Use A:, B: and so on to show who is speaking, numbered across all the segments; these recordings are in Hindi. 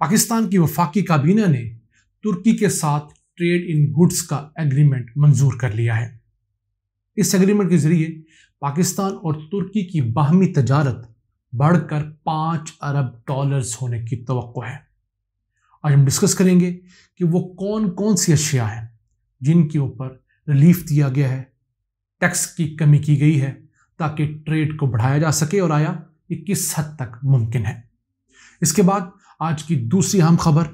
A: पाकिस्तान की वफाकी काबीना ने तुर्की के साथ ट्रेड इन गुड्स का एग्रीमेंट मंजूर कर लिया है इस एग्रीमेंट के जरिए पाकिस्तान और तुर्की की बाहमी तजारत बढ़कर पाँच अरब डॉलर्स होने की तो है आज हम डिस्कस करेंगे कि वो कौन कौन सी अशिया हैं जिनके ऊपर रिलीफ दिया गया है टैक्स की कमी की गई है ताकि ट्रेड को बढ़ाया जा सके और आया ये किस हद तक मुमकिन है इसके बाद आज की दूसरी अहम खबर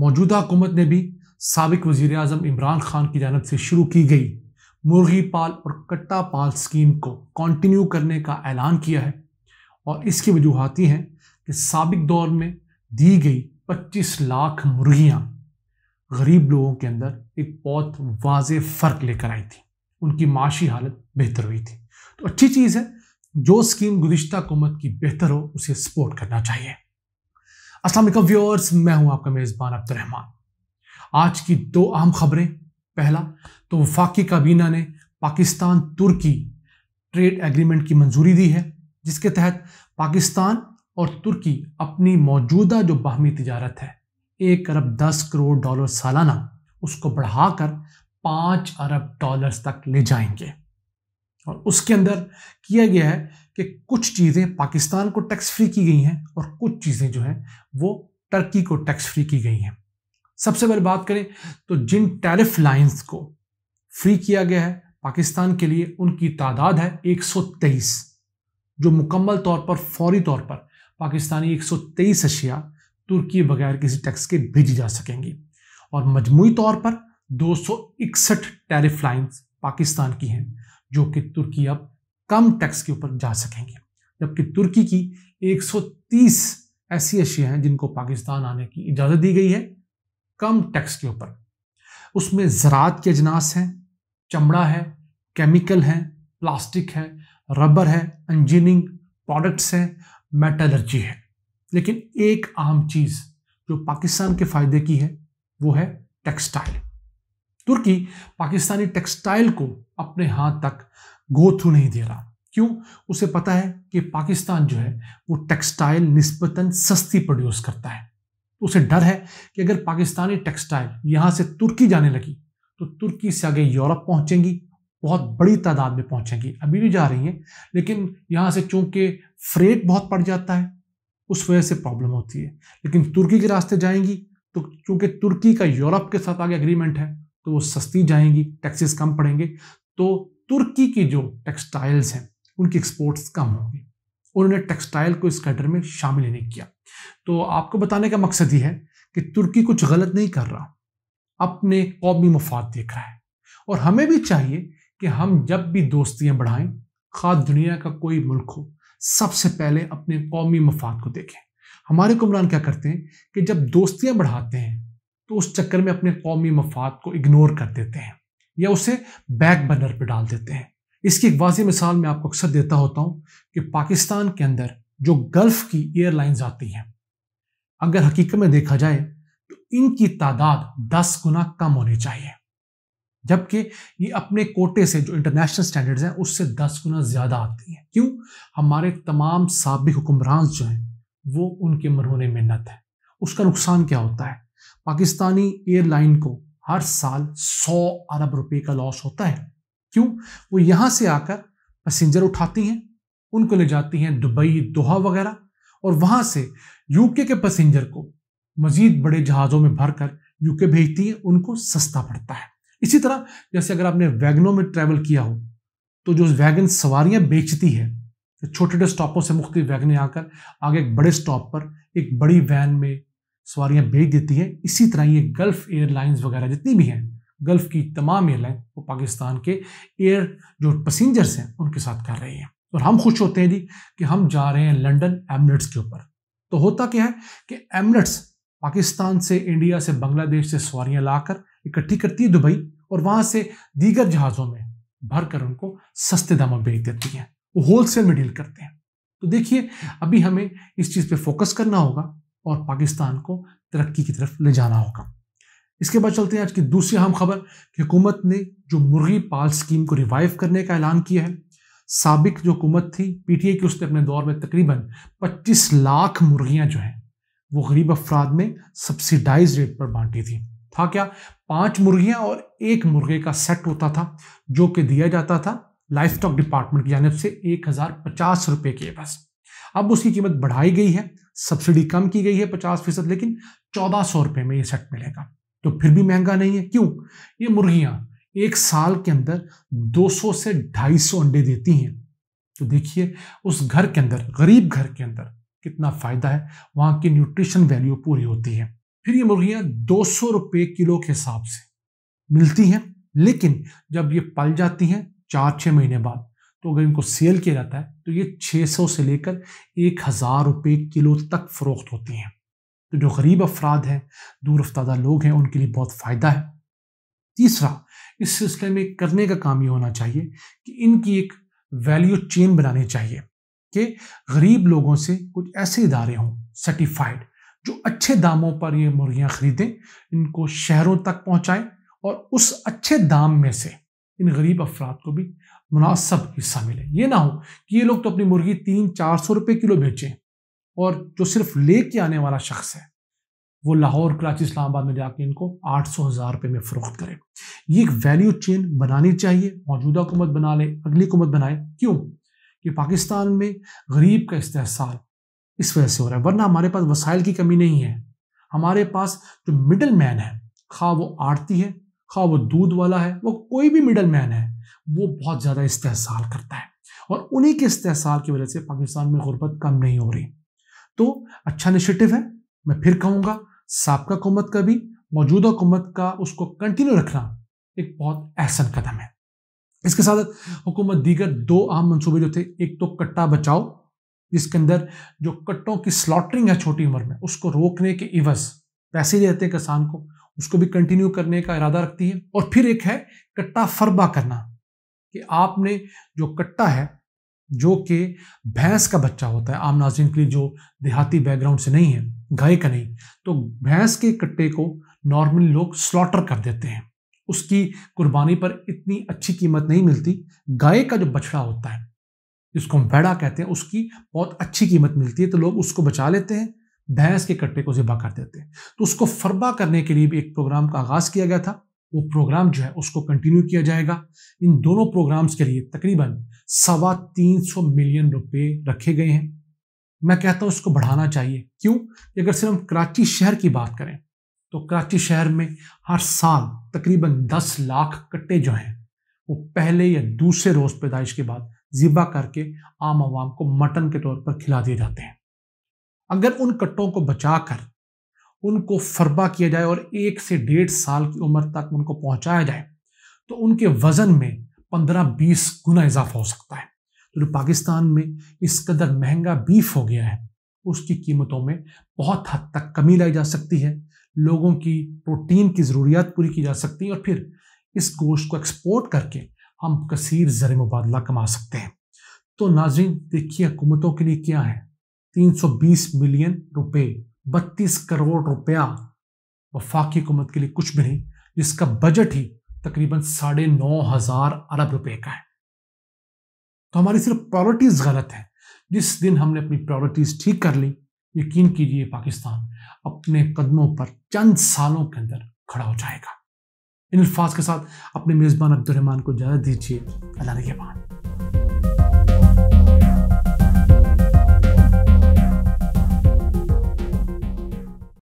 A: मौजूदा हुकूमत ने भी सबक वजीर अजम इमरान खान की जानब से शुरू की गई मुर्गी पाल और कट्टा पाल स्कीम को कंटिन्यू करने का ऐलान किया है और इसकी वजूहत ये हैं कि सबक दौर में दी गई 25 लाख मुर्गियाँ गरीब लोगों के अंदर एक बहुत वाज फ़र्क लेकर आई थी उनकी माशी हालत बेहतर हुई थी तो अच्छी चीज़ है जो स्कीम गुज्त हुकूमत की बेहतर हो उसे सपोर्ट करना चाहिए असलम व्यूअर्स मैं हूं आपका मेज़बान अब्दुलरहमान आज की दो अहम खबरें पहला तो वफाकी काबीना ने पाकिस्तान तुर्की ट्रेड एग्रीमेंट की मंजूरी दी है जिसके तहत पाकिस्तान और तुर्की अपनी मौजूदा जो बाहमी तजारत है एक अरब दस करोड़ डॉलर सालाना उसको बढ़ाकर पाँच अरब डॉलर्स तक ले जाएंगे और उसके अंदर किया गया है कि कुछ चीज़ें पाकिस्तान को टैक्स फ्री की गई हैं और कुछ चीज़ें जो हैं वो टर्की को टैक्स फ्री की गई हैं सबसे पहले बात करें तो जिन टैरिफ लाइंस को फ्री किया गया है पाकिस्तान के लिए उनकी तादाद है 123 जो मुकम्मल तौर पर फौरी तौर पर पाकिस्तानी 123 अशिया तुर्की बगैर किसी टैक्स के भेजी जा सकेंगी और मजमू तौर पर दो टैरिफ लाइन्स पाकिस्तान की हैं जो कि तुर्की अब कम टैक्स के ऊपर जा सकेंगे जबकि तुर्की की 130 ऐसी अशिया हैं जिनको पाकिस्तान आने की इजाज़त दी गई है कम टैक्स के ऊपर उसमें ज़रात के अजनास हैं चमड़ा है केमिकल है प्लास्टिक है रबर है इंजीनियरिंग प्रोडक्ट्स हैं मेटलर्जी है लेकिन एक आम चीज़ जो पाकिस्तान के फ़ायदे की है वो है टेक्सटाइल तुर्की पाकिस्तानी टेक्सटाइल को अपने हाथ तक गोथू नहीं दे रहा क्यों उसे पता है कि पाकिस्तान जो है वो टेक्सटाइल निस्बतन सस्ती प्रोड्यूस करता है तो उसे डर है कि अगर पाकिस्तानी टेक्सटाइल यहाँ से तुर्की जाने लगी तो तुर्की से आगे यूरोप पहुँचेंगी बहुत बड़ी तादाद में पहुँचेंगी अभी भी जा रही हैं लेकिन यहाँ से चूँकि फ्रेट बहुत पड़ जाता है उस वजह से प्रॉब्लम होती है लेकिन तुर्की के रास्ते जाएंगी तो चूँकि तुर्की का यूरोप के साथ आगे एग्रीमेंट है तो वो सस्ती जाएंगी टैक्सेस कम पड़ेंगे तो तुर्की की जो टेक्सटाइल्स हैं उनकी एक्सपोर्ट्स कम होंगी उन्होंने टेक्सटाइल को इस कैटर में शामिल ही नहीं किया तो आपको बताने का मकसद ये है कि तुर्की कुछ गलत नहीं कर रहा अपने कौमी मफाद देख रहा है और हमें भी चाहिए कि हम जब भी दोस्तियाँ बढ़ाएं खास दुनिया का कोई मुल्क हो सबसे पहले अपने कौमी मफाद को देखें हमारे कुमरान क्या करते हैं कि जब दोस्तियाँ बढ़ाते हैं तो उस चक्कर में अपने कौमी मफाद को इग्नोर कर देते हैं या उसे बैक बर्नर पर डाल देते हैं इसकी एक वाजी मिसाल मैं आपको अक्सर देता होता हूँ कि पाकिस्तान के अंदर जो गल्फ की एयरलाइंस आती हैं अगर हकीकत में देखा जाए तो इनकी तादाद दस गुना कम होनी चाहिए जबकि ये अपने कोटे से जो इंटरनेशनल स्टैंडर्ड्स हैं उससे दस गुना ज़्यादा आती हैं क्यों हमारे तमाम सबक हुक्मरान जो हैं वो उनके मरहून मिन्नत है उसका नुकसान क्या होता है पाकिस्तानी एयरलाइन को हर साल 100 अरब रुपए का लॉस होता है क्यों वो यहां से आकर पैसेंजर उठाती हैं उनको ले जाती हैं दुबई दोहा वगैरह और वहां से यूके के पैसेंजर को मजीद बड़े जहाज़ों में भरकर यूके भेजती है उनको सस्ता पड़ता है इसी तरह जैसे अगर आपने वैगनों में ट्रैवल किया हो तो जो वैगन सवारियां बेचती है छोटे छोटे स्टॉपों से मुख्तलिफ वैगने आकर आगे एक बड़े स्टॉप पर एक बड़ी वैन में सवारियां बेच देती हैं इसी तरह ये गल्फ़ एयरलाइंस वगैरह जितनी भी हैं गल्फ़ की तमाम एयरलाइन वो पाकिस्तान के एयर जो पसेंजर्स हैं उनके साथ कर रही हैं और हम खुश होते हैं जी कि हम जा रहे हैं लंडन एमरेट्स के ऊपर तो होता क्या है कि एमरेट्स पाकिस्तान से इंडिया से बांग्लादेश से सवारियाँ लाकर इकट्ठी करती है दुबई और वहाँ से दीगर जहाज़ों में भर कर उनको सस्ते दामों बेच देती हैं वो होल सेल में डील करते हैं तो देखिए अभी हमें इस चीज़ पे फोकस करना होगा और पाकिस्तान को तरक्की की तरफ ले जाना होगा इसके बाद चलते हैं आज की दूसरी अहम खबर कि हुकूमत ने जो मुर्गी पाल स्कीम को रिवाइव करने का ऐलान किया है सबक जो हुकूमत थी पीटीए की उसने अपने दौर में तकरीबन 25 लाख मुर्गियां जो हैं वो गरीब अफराद में सब्सिडाइज रेट पर बांटी थी था क्या पांच मुर्गियां और एक मुर्गे का सेट होता था जो कि दिया जाता था लाइफ स्टॉक डिपार्टमेंट की जानब से एक हज़ार पचास रुपये के बस अब उसकी कीमत बढ़ाई गई है सब्सिडी कम की गई है पचास फीसद लेकिन चौदह सौ रुपये में ये सेट मिलेगा तो फिर भी महंगा नहीं है क्यों ये मुर्गियाँ एक साल के अंदर 200 से 250 अंडे देती हैं तो देखिए उस घर के अंदर गरीब घर के अंदर कितना फ़ायदा है वहाँ की न्यूट्रिशन वैल्यू पूरी होती है फिर ये मुर्गियाँ दो सौ रुपये किलो के हिसाब से मिलती हैं लेकिन जब ये पल जाती हैं चार छः महीने बाद तो अगर इनको सेल किया जाता है तो ये 600 से लेकर एक हज़ार रुपये किलो तक फ़रोख्त होती हैं तो जो गरीब अफराद हैं दूर अफ्तादा लोग हैं उनके लिए बहुत फ़ायदा है तीसरा इस सिलसिले में करने का काम ये होना चाहिए कि इनकी एक वैल्यू चेन बनानी चाहिए कि गरीब लोगों से कुछ ऐसे इदारे हों सर्टिफाइड जो अच्छे दामों पर ये मुर्गियाँ ख़रीदें इनको शहरों तक पहुँचाएँ और उस अच्छे दाम में से इन गरीब अफराद को भी मुनासब हिस्सा मिले ये ना हो कि ये लोग तो अपनी मुर्गी तीन चार सौ रुपये किलो बेचें और जो सिर्फ ले के आने वाला शख्स है वो लाहौर कराची इस्लामाबाद में जाके इनको आठ सौ हज़ार रुपये में फ़रोख्त करें ये एक वैल्यू चेन बनानी चाहिए मौजूदा हुकूमत बना ले अगली हुकूमत बनाए क्यों कि पाकिस्तान में गरीब का इस्तेसाल इस वजह से हो रहा है वरना हमारे पास वसाइल की कमी नहीं है हमारे पास जो मिडल मैन है खा वो आड़ती है खा हाँ, वो दूध वाला है वो कोई भी मिडल मैन है वो बहुत ज़्यादा इस्तेसाल करता है और उन्हीं के इस्तेसाल की वजह से पाकिस्तान में गुर्बत कम नहीं हो रही तो अच्छा इनिशिएटिव है मैं फिर कहूँगा सबका हुकूमत का भी मौजूदा हुकूमत का उसको कंटिन्यू रखना एक बहुत अहसन कदम है इसके साथ हुकूमत दीगर दो अहम मनसूबे जो थे एक तो कट्टा बचाओ जिसके अंदर जो कट्टों की स्लॉटरिंग है छोटी उम्र में उसको रोकने के इवज पैसे देते हैं किसान को उसको भी कंटिन्यू करने का इरादा रखती है और फिर एक है कट्टा फरबा करना कि आपने जो कट्टा है जो कि भैंस का बच्चा होता है आम नाजिन के लिए जो देहाती बैकग्राउंड से नहीं है गाय का नहीं तो भैंस के कट्टे को नॉर्मल लोग स्लॉटर कर देते हैं उसकी कुर्बानी पर इतनी अच्छी कीमत नहीं मिलती गाय का जो बछड़ा होता है जिसको हम बैड़ा कहते हैं उसकी बहुत अच्छी कीमत मिलती है तो लोग उसको बचा लेते हैं भैंस के कट्टे को ज़िबा कर देते हैं तो उसको फरबा करने के लिए भी एक प्रोग्राम का आगाज़ किया गया था वो प्रोग्राम जो है उसको कंटिन्यू किया जाएगा इन दोनों प्रोग्राम्स के लिए तकरीबन सवा तीन सौ मिलियन रुपए रखे गए हैं मैं कहता हूँ इसको बढ़ाना चाहिए क्यों अगर सिर्फ हम कराची शहर की बात करें तो कराची शहर में हर साल तकरीबन दस लाख कट्टे जो हैं वो पहले या दूसरे रोज़ पैदाइश के बाद ज़िबा करके आम आवाम को मटन के तौर पर खिला दिए जाते हैं अगर उन कट्टों को बचाकर उनको फरबा किया जाए और एक से डेढ़ साल की उम्र तक उनको पहुंचाया जाए तो उनके वजन में पंद्रह बीस गुना इजाफा हो सकता है तो जो पाकिस्तान में इस कदर महंगा बीफ हो गया है उसकी कीमतों में बहुत हद तक कमी लाई जा सकती है लोगों की प्रोटीन की ज़रूरियात पूरी की जा सकती है और फिर इस गोश्त को एक्सपोर्ट करके हम कसीर ज़र मुबादला कमा सकते हैं तो नाजिन देखिए हुकूमतों के लिए क्या है 320 मिलियन रुपए 32 करोड़ रुपया वफाकी हुकूमत के लिए कुछ भी नहीं जिसका बजट ही तकरीबन साढ़े नौ हजार अरब रुपए का है तो हमारी सिर्फ प्रायोरिटीज गलत है जिस दिन हमने अपनी प्रायोरिटीज ठीक कर ली यकीन कीजिए पाकिस्तान अपने कदमों पर चंद सालों के अंदर खड़ा हो जाएगा इन अल्फाज के साथ अपने मेज़बान अब्दुलरहमान को इजाज़त दीजिए अल्लाह के